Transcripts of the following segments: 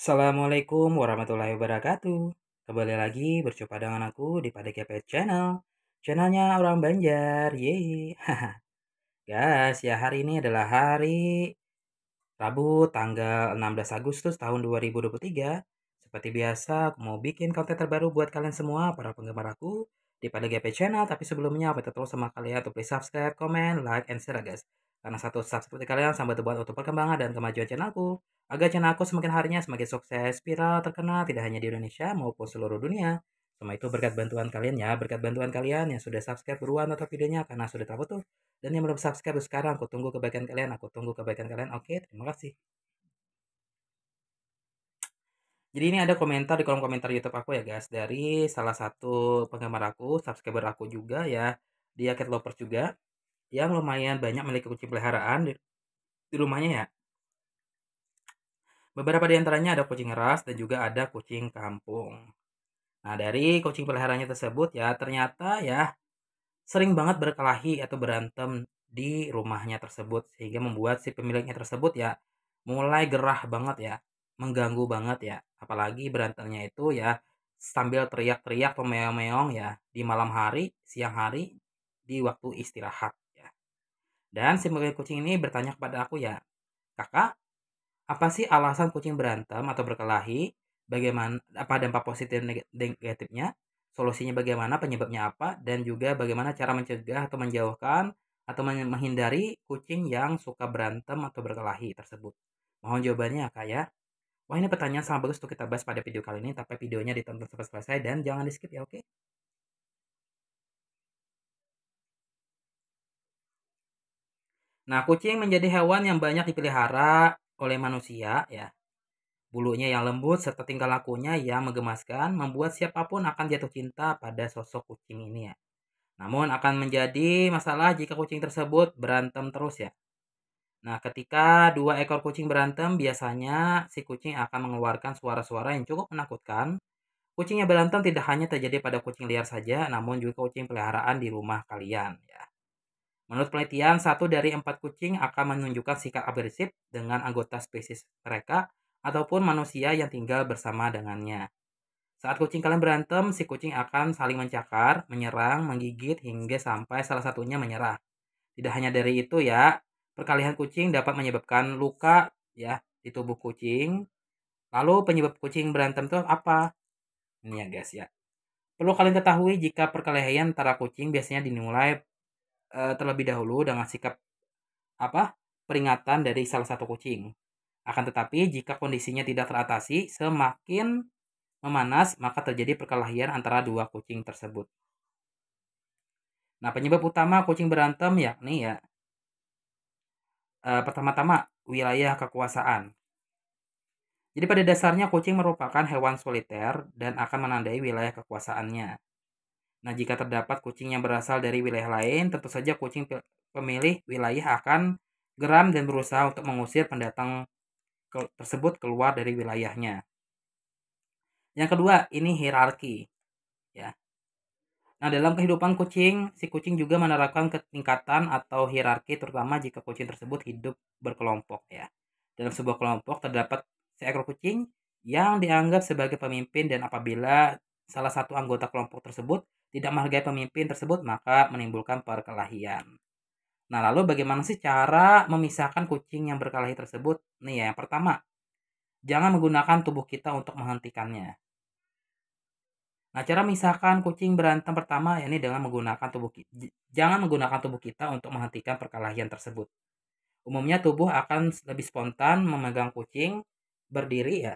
Assalamualaikum warahmatullahi wabarakatuh. Kembali lagi berjumpa dengan aku di Padekepet Channel. Channelnya orang Banjar, yeay. Guys, ya hari ini adalah hari Rabu tanggal 16 Agustus tahun 2023. Seperti biasa, aku mau bikin konten terbaru buat kalian semua, para penggemar aku, di Padekepet Channel. Tapi sebelumnya, apa terus sama kalian untuk please subscribe, comment, like, and share guys. Karena satu sub seperti kalian sampai terbuat untuk perkembangan dan kemajuan channelku. Agar channelku semakin harinya semakin sukses, viral, terkenal tidak hanya di Indonesia maupun seluruh dunia. Semua itu berkat bantuan kalian ya, berkat bantuan kalian yang sudah subscribe buruan atau videonya karena sudah tuh Dan yang belum subscribe sekarang, aku tunggu kebaikan kalian, aku tunggu kebaikan kalian. Oke, terima kasih. Jadi ini ada komentar di kolom komentar YouTube aku ya guys dari salah satu penggemar aku, subscriber aku juga ya, dia cat lovers juga yang lumayan banyak memiliki kucing peliharaan di, di rumahnya ya. Beberapa di antaranya ada kucing ras dan juga ada kucing kampung. Nah, dari kucing peliharaannya tersebut ya ternyata ya sering banget berkelahi atau berantem di rumahnya tersebut sehingga membuat si pemiliknya tersebut ya mulai gerah banget ya, mengganggu banget ya. Apalagi berantemnya itu ya sambil teriak-teriak atau meong-meong ya di malam hari, siang hari, di waktu istirahat. Dan si pemilik kucing ini bertanya kepada aku ya, kakak, apa sih alasan kucing berantem atau berkelahi? Bagaimana apa dampak positif negatifnya? Solusinya bagaimana? Penyebabnya apa? Dan juga bagaimana cara mencegah atau menjauhkan atau menghindari kucing yang suka berantem atau berkelahi tersebut? Mohon jawabannya ya, kak ya. Wah ini pertanyaan sangat bagus untuk kita bahas pada video kali ini. Tapi videonya ditonton sampai selesai dan jangan di skip ya oke? Okay? Nah, kucing menjadi hewan yang banyak dipelihara oleh manusia ya. Bulunya yang lembut serta tingkah lakunya yang menggemaskan membuat siapapun akan jatuh cinta pada sosok kucing ini ya. Namun akan menjadi masalah jika kucing tersebut berantem terus ya. Nah, ketika dua ekor kucing berantem, biasanya si kucing akan mengeluarkan suara-suara yang cukup menakutkan. Kucing yang berantem tidak hanya terjadi pada kucing liar saja, namun juga kucing peliharaan di rumah kalian ya. Menurut penelitian, satu dari empat kucing akan menunjukkan sikap agresif dengan anggota spesies mereka ataupun manusia yang tinggal bersama dengannya. Saat kucing kalian berantem, si kucing akan saling mencakar, menyerang, menggigit, hingga sampai salah satunya menyerah. Tidak hanya dari itu ya, perkalihan kucing dapat menyebabkan luka ya di tubuh kucing. Lalu penyebab kucing berantem itu apa? Ini ya guys ya. Perlu kalian ketahui jika perkelahian antara kucing biasanya dinilai Eh, terlebih dahulu dengan sikap apa peringatan dari salah satu kucing. Akan tetapi jika kondisinya tidak teratasi, semakin memanas maka terjadi perkelahian antara dua kucing tersebut. Nah penyebab utama kucing berantem yakni ya uh, pertama-tama wilayah kekuasaan. Jadi pada dasarnya kucing merupakan hewan soliter dan akan menandai wilayah kekuasaannya. Nah, jika terdapat kucing yang berasal dari wilayah lain, tentu saja kucing pemilih wilayah akan geram dan berusaha untuk mengusir pendatang tersebut keluar dari wilayahnya. Yang kedua, ini hierarki. Ya. Nah, dalam kehidupan kucing, si kucing juga menerapkan ketingkatan atau hierarki terutama jika kucing tersebut hidup berkelompok ya. Dalam sebuah kelompok terdapat seekor kucing yang dianggap sebagai pemimpin dan apabila salah satu anggota kelompok tersebut tidak menghargai pemimpin tersebut, maka menimbulkan perkelahian. Nah, lalu bagaimana sih cara memisahkan kucing yang berkelahi tersebut? Nih ya, yang pertama, jangan menggunakan tubuh kita untuk menghentikannya. Nah, cara memisahkan kucing berantem pertama yakni dengan menggunakan tubuh jangan menggunakan tubuh kita untuk menghentikan perkelahian tersebut. Umumnya tubuh akan lebih spontan memegang kucing berdiri ya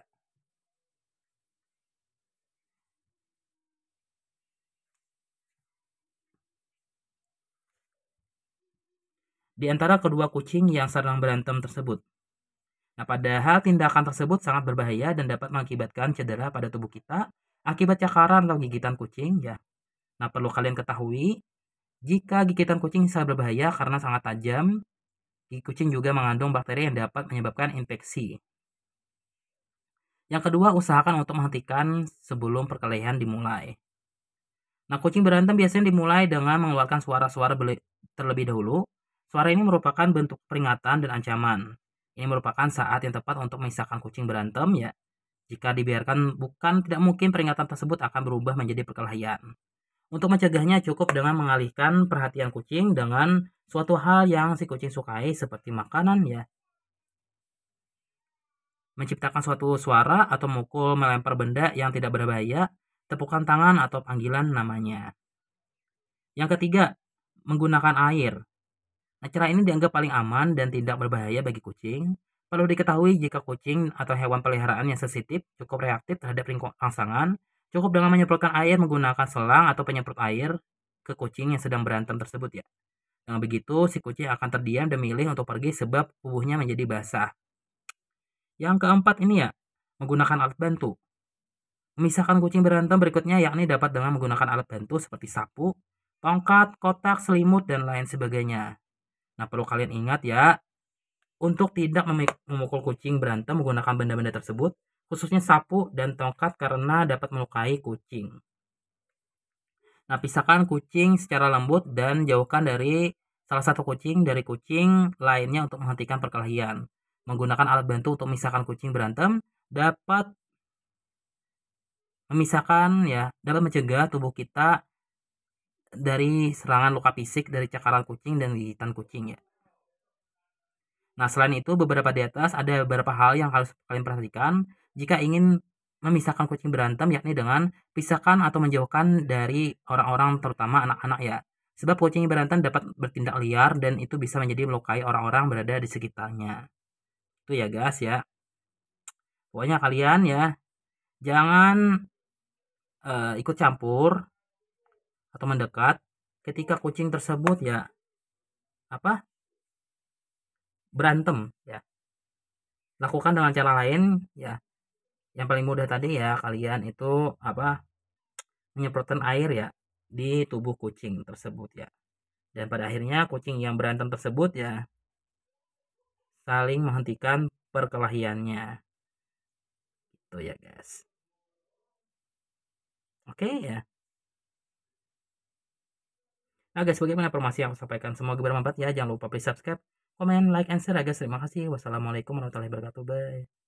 di antara kedua kucing yang sedang berantem tersebut. Nah, padahal tindakan tersebut sangat berbahaya dan dapat mengakibatkan cedera pada tubuh kita akibat cakaran atau gigitan kucing ya. Nah, perlu kalian ketahui jika gigitan kucing sangat berbahaya karena sangat tajam, gigit kucing juga mengandung bakteri yang dapat menyebabkan infeksi. Yang kedua, usahakan untuk menghentikan sebelum perkelahian dimulai. Nah, kucing berantem biasanya dimulai dengan mengeluarkan suara-suara terlebih dahulu Suara ini merupakan bentuk peringatan dan ancaman. Ini merupakan saat yang tepat untuk memisahkan kucing berantem ya. Jika dibiarkan bukan tidak mungkin peringatan tersebut akan berubah menjadi perkelahian. Untuk mencegahnya cukup dengan mengalihkan perhatian kucing dengan suatu hal yang si kucing sukai seperti makanan ya. Menciptakan suatu suara atau mukul melempar benda yang tidak berbahaya, tepukan tangan atau panggilan namanya. Yang ketiga, menggunakan air. Acara nah, ini dianggap paling aman dan tidak berbahaya bagi kucing. Perlu diketahui jika kucing atau hewan peliharaan yang sensitif cukup reaktif terhadap lingkungan rangsangan, cukup dengan menyemprotkan air menggunakan selang atau penyemprot air ke kucing yang sedang berantem tersebut ya. Dengan begitu, si kucing akan terdiam dan milih untuk pergi sebab tubuhnya menjadi basah. Yang keempat ini ya, menggunakan alat bantu. Memisahkan kucing berantem berikutnya yakni dapat dengan menggunakan alat bantu seperti sapu, tongkat, kotak, selimut, dan lain sebagainya. Nah, perlu kalian ingat ya, untuk tidak memukul kucing berantem menggunakan benda-benda tersebut, khususnya sapu dan tongkat karena dapat melukai kucing. Nah, pisahkan kucing secara lembut dan jauhkan dari salah satu kucing dari kucing lainnya untuk menghentikan perkelahian. Menggunakan alat bantu untuk memisahkan kucing berantem dapat memisahkan ya, dapat mencegah tubuh kita dari serangan luka fisik dari cakaran kucing dan gigitan kucing ya. Nah, selain itu beberapa di atas ada beberapa hal yang harus kalian perhatikan jika ingin memisahkan kucing berantem yakni dengan pisahkan atau menjauhkan dari orang-orang terutama anak-anak ya. Sebab kucing berantem dapat bertindak liar dan itu bisa menjadi melukai orang-orang berada di sekitarnya. Itu ya guys ya. Pokoknya kalian ya jangan uh, ikut campur atau mendekat ketika kucing tersebut ya apa berantem ya lakukan dengan cara lain ya yang paling mudah tadi ya kalian itu apa menyemprotkan air ya di tubuh kucing tersebut ya dan pada akhirnya kucing yang berantem tersebut ya saling menghentikan perkelahiannya itu ya guys oke okay, ya Nah guys, bagaimana informasi yang aku sampaikan? Semoga bermanfaat ya. Jangan lupa please subscribe, comment, like, and share ya guys. Terima kasih. Wassalamualaikum warahmatullahi wabarakatuh. Bye.